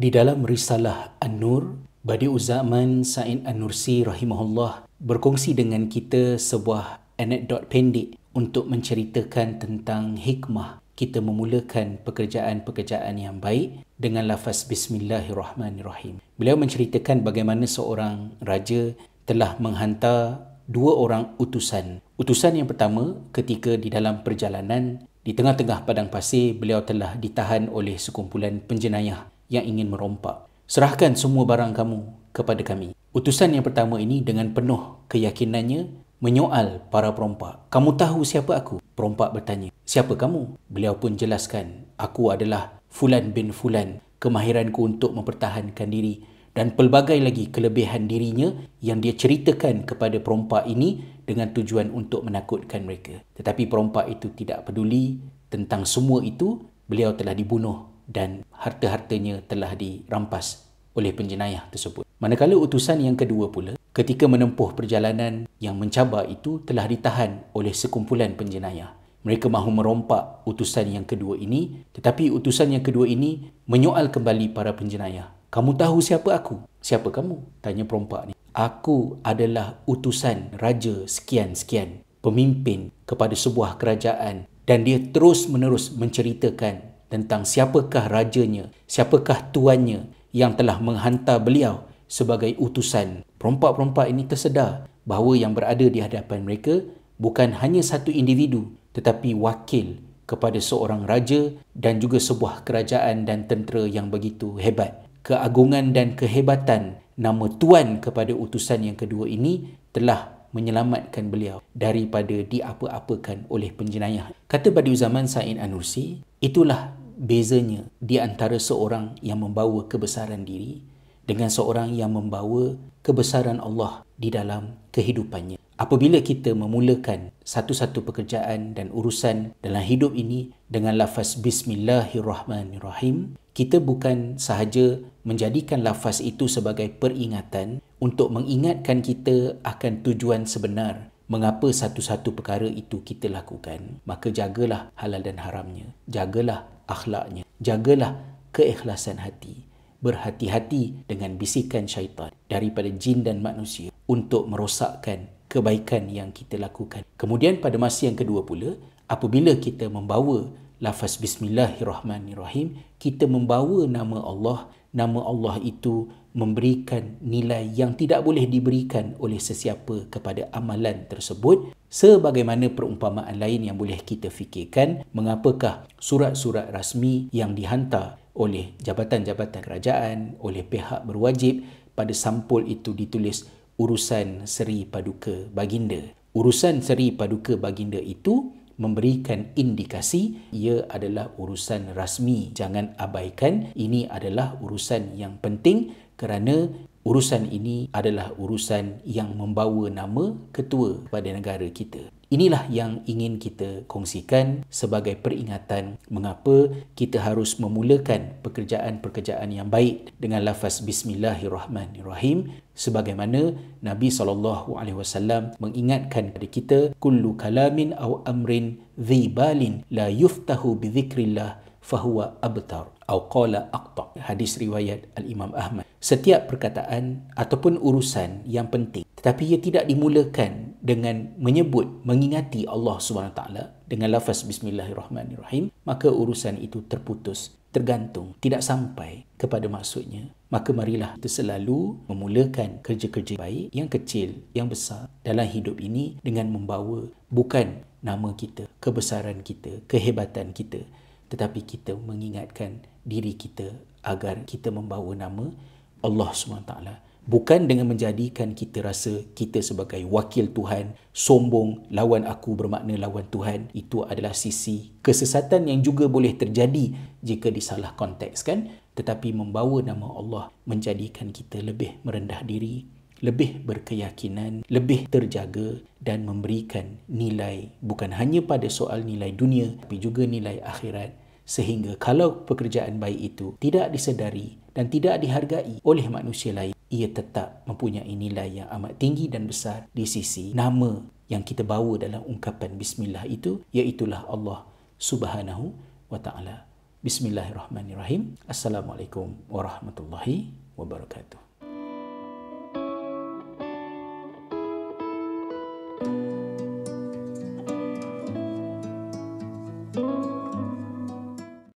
Di dalam risalah An-Nur, Badi Uzzaman Sa'in An-Nursi rahimahullah berkongsi dengan kita sebuah anekdot pendek untuk menceritakan tentang hikmah kita memulakan pekerjaan-pekerjaan yang baik dengan lafaz Bismillahirrahmanirrahim. Beliau menceritakan bagaimana seorang raja telah menghantar dua orang utusan. Utusan yang pertama ketika di dalam perjalanan di tengah-tengah padang pasir beliau telah ditahan oleh sekumpulan penjenayah yang ingin merompak. Serahkan semua barang kamu kepada kami. Utusan yang pertama ini dengan penuh keyakinannya menyoal para perompak. Kamu tahu siapa aku? Perompak bertanya. Siapa kamu? Beliau pun jelaskan. Aku adalah Fulan bin Fulan. Kemahiranku untuk mempertahankan diri dan pelbagai lagi kelebihan dirinya yang dia ceritakan kepada perompak ini dengan tujuan untuk menakutkan mereka. Tetapi perompak itu tidak peduli tentang semua itu. Beliau telah dibunuh dan harta-hartanya telah dirampas oleh penjenayah tersebut. Manakala utusan yang kedua pula, ketika menempuh perjalanan yang mencabar itu telah ditahan oleh sekumpulan penjenayah. Mereka mahu merompak utusan yang kedua ini, tetapi utusan yang kedua ini menyoal kembali para penjenayah. Kamu tahu siapa aku? Siapa kamu? Tanya perompak ni. Aku adalah utusan raja sekian-sekian, pemimpin kepada sebuah kerajaan dan dia terus menerus menceritakan tentang siapakah rajanya, siapakah tuannya yang telah menghantar beliau sebagai utusan. Perompak-perompak ini tersedar bahawa yang berada di hadapan mereka bukan hanya satu individu tetapi wakil kepada seorang raja dan juga sebuah kerajaan dan tentera yang begitu hebat. Keagungan dan kehebatan nama tuan kepada utusan yang kedua ini telah menyelamatkan beliau daripada diapa-apakan oleh penjenayah. Kata Badu Zaman Said Anursi, itulah bezanya di antara seorang yang membawa kebesaran diri dengan seorang yang membawa kebesaran Allah di dalam kehidupannya. Apabila kita memulakan satu-satu pekerjaan dan urusan dalam hidup ini dengan lafaz Bismillahirrahmanirrahim, kita bukan sahaja menjadikan lafaz itu sebagai peringatan untuk mengingatkan kita akan tujuan sebenar mengapa satu-satu perkara itu kita lakukan. Maka jagalah halal dan haramnya. Jagalah akhlaknya. Jagalah keikhlasan hati. Berhati-hati dengan bisikan syaitan daripada jin dan manusia untuk merosakkan kebaikan yang kita lakukan. Kemudian pada masa yang kedua pula, apabila kita membawa lafaz bismillahirrahmanirrahim, kita membawa nama Allah. Nama Allah itu memberikan nilai yang tidak boleh diberikan oleh sesiapa kepada amalan tersebut sebagaimana perumpamaan lain yang boleh kita fikirkan mengapakah surat-surat rasmi yang dihantar oleh jabatan-jabatan kerajaan oleh pihak berwajib pada sampul itu ditulis urusan Seri Paduka Baginda urusan Seri Paduka Baginda itu memberikan indikasi ia adalah urusan rasmi jangan abaikan ini adalah urusan yang penting kerana Urusan ini adalah urusan yang membawa nama ketua pada negara kita. Inilah yang ingin kita kongsikan sebagai peringatan mengapa kita harus memulakan pekerjaan-pekerjaan yang baik dengan lafaz bismillahirrahmanirrahim sebagaimana Nabi saw mengingatkan kepada kita kullu kalamin aw amrin dhibalin la yuftahu bi dhikrillah fahuwa abtar atau qala aqta hadis riwayat al imam ahmad setiap perkataan ataupun urusan yang penting tetapi ia tidak dimulakan dengan menyebut mengingati Allah Subhanahu taala dengan lafaz bismillahirrahmanirrahim maka urusan itu terputus tergantung tidak sampai kepada maksudnya maka marilah kita selalu memulakan kerja-kerja baik yang kecil yang besar dalam hidup ini dengan membawa bukan nama kita kebesaran kita kehebatan kita tetapi kita mengingatkan diri kita agar kita membawa nama Allah SWT. Bukan dengan menjadikan kita rasa kita sebagai wakil Tuhan, sombong, lawan aku bermakna lawan Tuhan. Itu adalah sisi kesesatan yang juga boleh terjadi jika disalah konteks kan. Tetapi membawa nama Allah menjadikan kita lebih merendah diri, lebih berkeyakinan, lebih terjaga dan memberikan nilai bukan hanya pada soal nilai dunia tapi juga nilai akhirat sehingga kalau pekerjaan baik itu tidak disedari dan tidak dihargai oleh manusia lain ia tetap mempunyai nilai yang amat tinggi dan besar di sisi nama yang kita bawa dalam ungkapan bismillah itu iaitu Allah Subhanahu wa taala bismillahirrahmanirrahim assalamualaikum warahmatullahi wabarakatuh